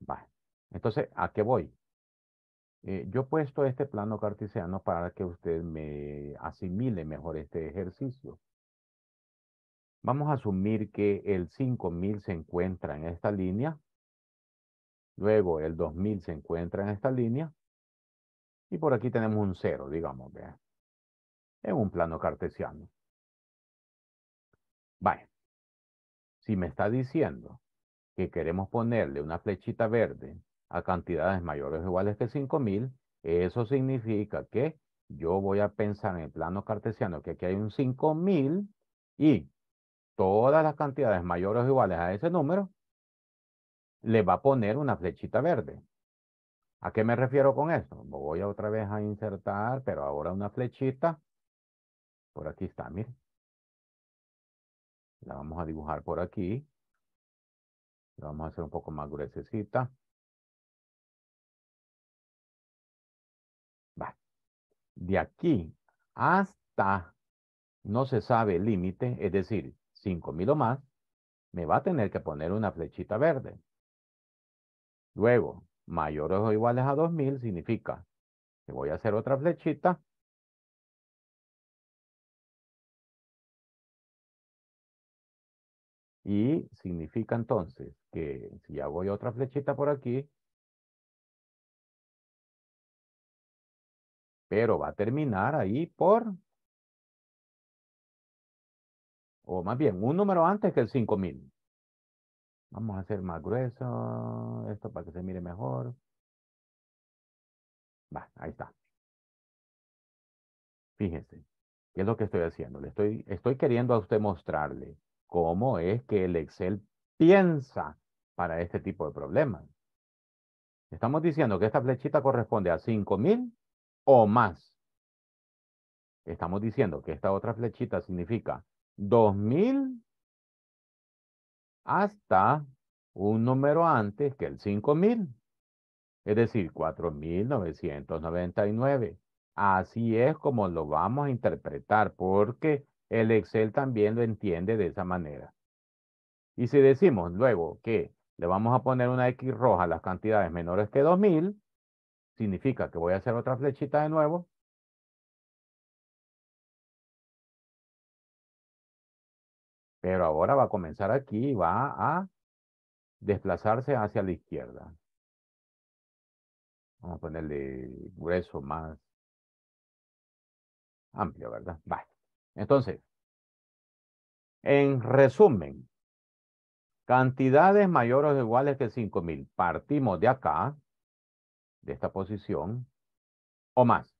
Vale. Entonces, ¿a qué voy? Eh, yo he puesto este plano cartesiano para que usted me asimile mejor este ejercicio. Vamos a asumir que el 5000 se encuentra en esta línea. Luego el 2000 se encuentra en esta línea. Y por aquí tenemos un cero, digamos, en un plano cartesiano. Vaya, si me está diciendo que queremos ponerle una flechita verde a cantidades mayores o iguales que 5000, eso significa que yo voy a pensar en el plano cartesiano que aquí hay un 5000 y todas las cantidades mayores o iguales a ese número, le va a poner una flechita verde. ¿A qué me refiero con esto? Voy otra vez a insertar, pero ahora una flechita. Por aquí está, miren. La vamos a dibujar por aquí. La vamos a hacer un poco más gruesecita. Vale. De aquí hasta no se sabe el límite, es decir, 5,000 o más, me va a tener que poner una flechita verde. Luego, mayores o iguales a 2000 significa que voy a hacer otra flechita y significa entonces que si ya voy otra flechita por aquí pero va a terminar ahí por o más bien un número antes que el 5000 Vamos a hacer más grueso esto para que se mire mejor. Va, ahí está. Fíjense, ¿qué es lo que estoy haciendo? Le estoy, estoy queriendo a usted mostrarle cómo es que el Excel piensa para este tipo de problemas. Estamos diciendo que esta flechita corresponde a 5000 o más. Estamos diciendo que esta otra flechita significa 2000 hasta un número antes que el 5000, es decir, 4999. Así es como lo vamos a interpretar porque el Excel también lo entiende de esa manera. Y si decimos luego que le vamos a poner una X roja a las cantidades menores que 2000, significa que voy a hacer otra flechita de nuevo Pero ahora va a comenzar aquí, va a desplazarse hacia la izquierda. Vamos a ponerle grueso más amplio, ¿verdad? Vale. Entonces, en resumen, cantidades mayores o iguales que 5000. Partimos de acá, de esta posición, o más.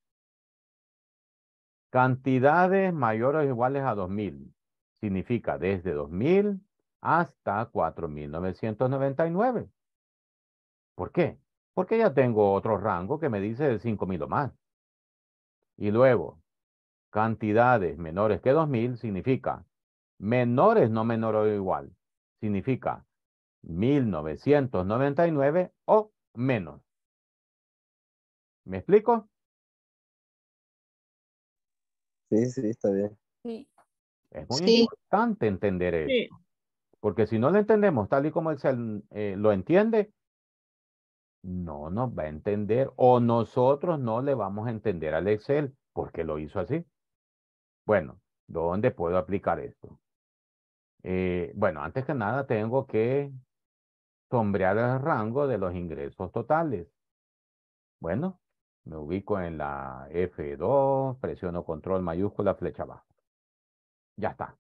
Cantidades mayores o iguales a 2000 significa desde 2000 hasta 4999. ¿Por qué? Porque ya tengo otro rango que me dice de 5000 o más. Y luego, cantidades menores que 2000 significa menores no menor o igual, significa 1999 o menos. ¿Me explico? Sí, sí, está bien. Sí. Es muy importante entender eso. Porque si no lo entendemos tal y como Excel eh, lo entiende, no nos va a entender o nosotros no le vamos a entender al Excel porque lo hizo así. Bueno, ¿dónde puedo aplicar esto? Eh, bueno, antes que nada tengo que sombrear el rango de los ingresos totales. Bueno, me ubico en la F2, presiono control mayúscula, flecha abajo. Ya está.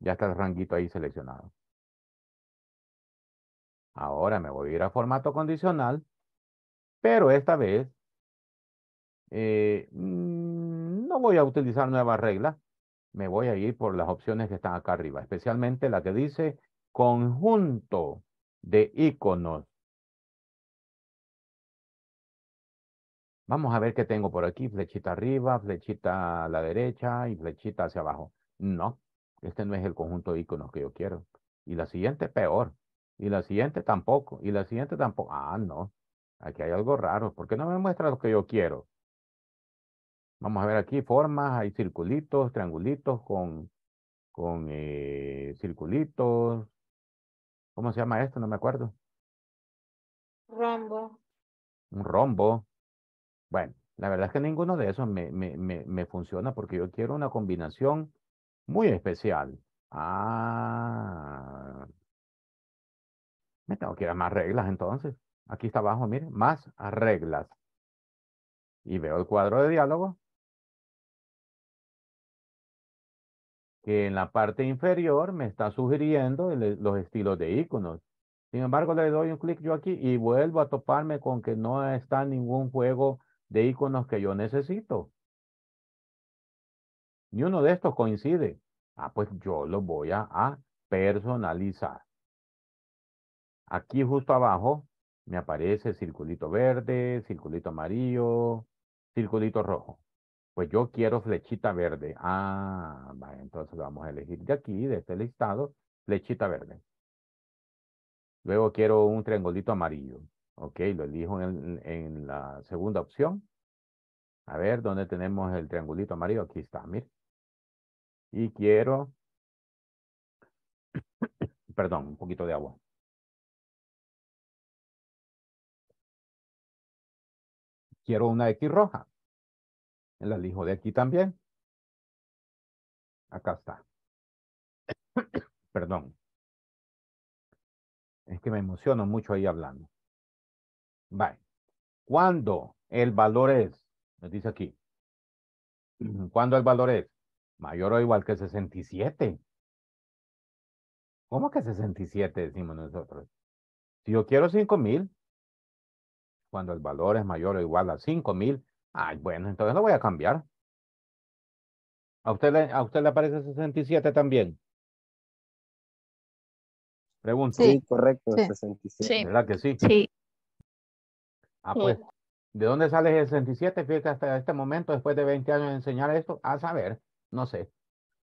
Ya está el ranguito ahí seleccionado. Ahora me voy a ir a formato condicional, pero esta vez eh, mm, no voy a utilizar nuevas reglas. Me voy a ir por las opciones que están acá arriba, especialmente la que dice conjunto de iconos. Vamos a ver qué tengo por aquí. Flechita arriba, flechita a la derecha y flechita hacia abajo. No, este no es el conjunto de iconos que yo quiero. Y la siguiente peor. Y la siguiente tampoco. Y la siguiente tampoco. Ah, no. Aquí hay algo raro. ¿Por qué no me muestra lo que yo quiero? Vamos a ver aquí formas. Hay circulitos, triangulitos con, con eh, circulitos. ¿Cómo se llama esto? No me acuerdo. Rombo. Un rombo. Bueno, la verdad es que ninguno de esos me, me, me funciona porque yo quiero una combinación muy especial. Ah. Me tengo que ir a más reglas entonces. Aquí está abajo, miren, más reglas. Y veo el cuadro de diálogo. Que en la parte inferior me está sugiriendo eh, los estilos de iconos. Sin embargo, le doy un clic yo aquí y vuelvo a toparme con que no está ningún juego de iconos que yo necesito ni uno de estos coincide. Ah, pues yo lo voy a, personalizar. Aquí justo abajo me aparece circulito verde, circulito amarillo, circulito rojo. Pues yo quiero flechita verde. Ah, vale, entonces vamos a elegir de aquí, de este listado, flechita verde. Luego quiero un triangulito amarillo. Ok, lo elijo en, la segunda opción. A ver, ¿dónde tenemos el triangulito amarillo? Aquí está, miren. Y quiero, perdón, un poquito de agua. Quiero una X roja. La elijo de aquí también. Acá está. perdón. Es que me emociono mucho ahí hablando. Vale. Cuando el valor es, nos dice aquí, cuando el valor es mayor o igual que 67. ¿Cómo que 67 decimos nosotros? Si yo quiero 5,000, mil, cuando el valor es mayor o igual a 5,000, mil, ay, bueno, entonces lo voy a cambiar. ¿A usted, le, ¿A usted le aparece 67 también? Pregunto. Sí, correcto, 67. ¿Verdad que sí? Sí. Ah, pues, ¿de dónde sale el 67? Fíjate hasta este momento, después de 20 años de enseñar esto, a saber. No sé.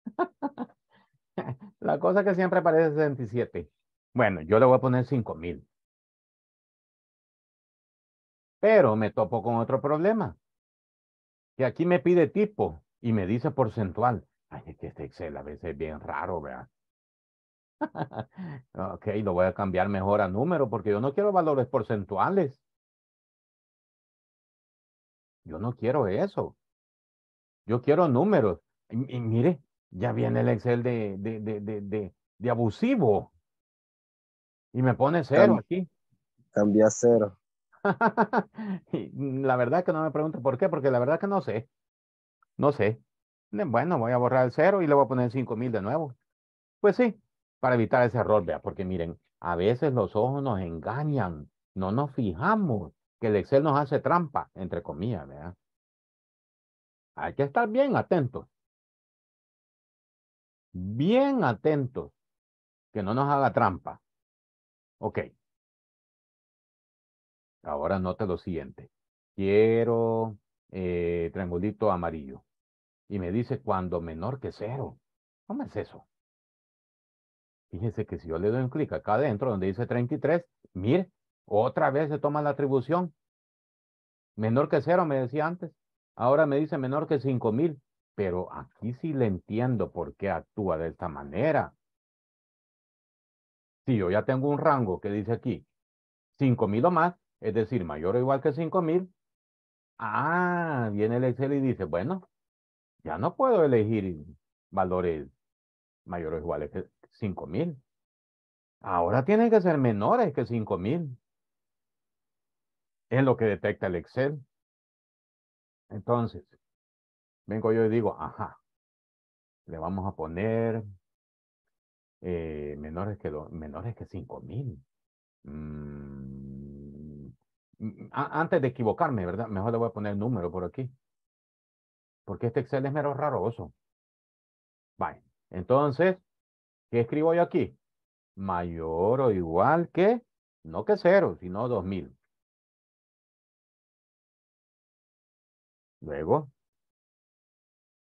La cosa que siempre aparece 67. Bueno, yo le voy a poner 5000. Pero me topo con otro problema. Que aquí me pide tipo y me dice porcentual. Ay, es que este Excel a veces es bien raro, ¿verdad? ok, lo voy a cambiar mejor a número porque yo no quiero valores porcentuales. Yo no quiero eso. Yo quiero números. Y, mire, ya viene el Excel de, de, de, de abusivo. Y me pone cero aquí. Cambia cero. la verdad que no me pregunto por qué, porque la verdad que no sé. No sé. Bueno, voy a borrar el cero y le voy a poner 5000 de nuevo. Pues sí, para evitar ese error, vea, porque miren, a veces los ojos nos engañan, no nos fijamos que el Excel nos hace trampa, entre comillas, vea. Hay que estar bien atentos bien atentos, que no nos haga trampa. Ok. Ahora nota lo siguiente. Quiero eh, triangulito amarillo. Y me dice cuando menor que cero. ¿Cómo es eso? Fíjese que si yo le doy un clic acá adentro donde dice 33, mire, otra vez se toma la atribución. Menor que cero me decía antes. Ahora me dice menor que 5000 pero aquí sí le entiendo por qué actúa de esta manera. Si yo ya tengo un rango que dice aquí, 5.000 o más, es decir, mayor o igual que 5.000. ah, viene el Excel y dice, bueno, ya no puedo elegir valores mayores o iguales que 5.000. Ahora tienen que ser menores que 5.000. Es lo que detecta el Excel. Entonces, vengo yo y digo, ajá, le vamos a poner eh, menores que dos. menores que cinco mil. Mm, mm, antes de equivocarme, ¿verdad? Mejor le voy a poner el número por aquí. Porque este Excel es mero raroso. Vale. Entonces, ¿qué escribo yo aquí? Mayor o igual que, no que cero, sino mil. Luego,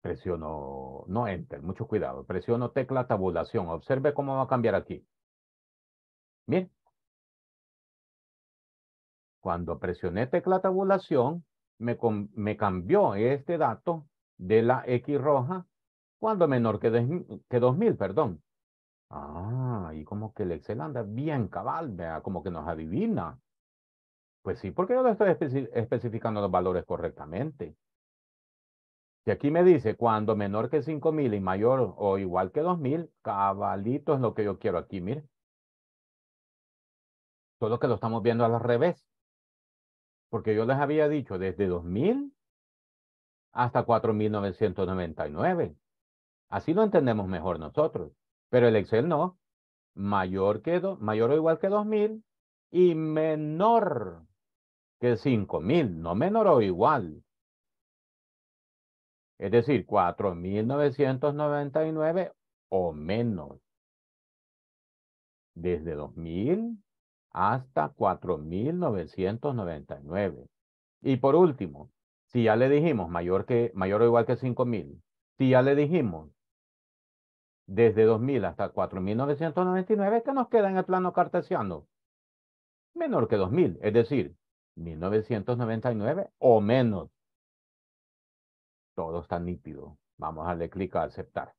Presiono, no enter, mucho cuidado. Presiono tecla tabulación. Observe cómo va a cambiar aquí. Bien. Cuando presioné tecla tabulación, me, me cambió este dato de la X roja cuando menor que, que 2000, perdón. Ah, y como que el Excel anda bien cabal, vea, como que nos adivina. Pues sí, porque yo lo estoy especificando los valores correctamente. Y aquí me dice, cuando menor que 5,000 y mayor o igual que 2,000, cabalito es lo que yo quiero aquí, mire. Solo que lo estamos viendo al revés. Porque yo les había dicho desde 2,000 hasta 4,999. Así lo entendemos mejor nosotros. Pero el Excel no. Mayor, mayor o igual que 2,000 y menor que 5,000. No menor o igual. Es decir, 4.999 o menos. Desde 2000 hasta 4.999. Y por último, si ya le dijimos mayor, que, mayor o igual que 5.000, si ya le dijimos desde 2000 hasta 4.999, ¿qué nos queda en el plano cartesiano? Menor que 2.000, es decir, 1.999 o menos. Todo está nítido. Vamos a darle clic a aceptar.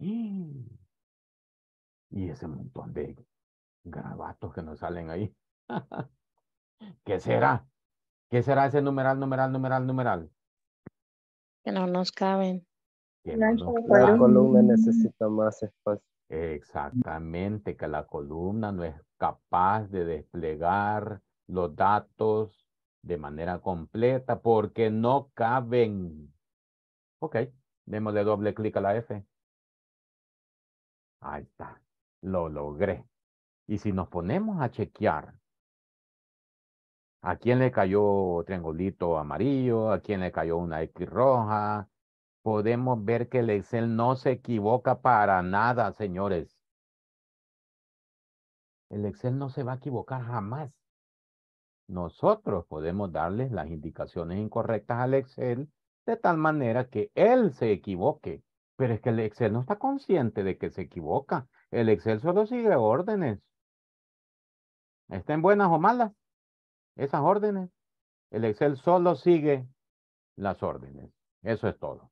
Y ese montón de gravatos que nos salen ahí. ¿Qué será? ¿Qué será ese numeral, numeral, numeral, numeral? Que no nos caben. Que la columna necesita más espacio. Exactamente, que la columna no es capaz de desplegar los datos de manera completa porque no caben. Ok, démosle doble clic a la F. Ahí está, lo logré. Y si nos ponemos a chequear a quién le cayó triangulito amarillo, a quién le cayó una X roja, podemos ver que el Excel no se equivoca para nada, señores. El Excel no se va a equivocar jamás nosotros podemos darles las indicaciones incorrectas al Excel de tal manera que él se equivoque. Pero es que el Excel no está consciente de que se equivoca. El Excel solo sigue órdenes. Estén buenas o malas esas órdenes. El Excel solo sigue las órdenes. Eso es todo.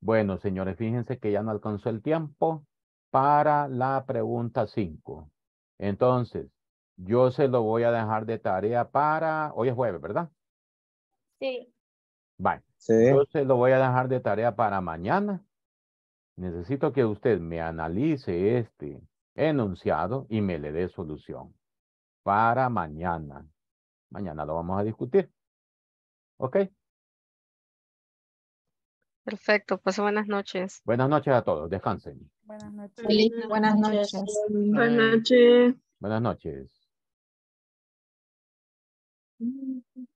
Bueno, señores, fíjense que ya no alcanzó el tiempo para la pregunta 5. Entonces, yo se lo voy a dejar de tarea para, hoy es jueves, ¿verdad? Sí. Vale. Yo se lo voy a dejar de tarea para mañana. Necesito que usted me analice este enunciado y me le dé solución para mañana. Mañana lo vamos a discutir. ¿Ok? Perfecto, pues buenas noches. Buenas noches a todos, descansen. Buenas noches. buenas noches. Buenas noches. Buenas noches. Mm-hmm.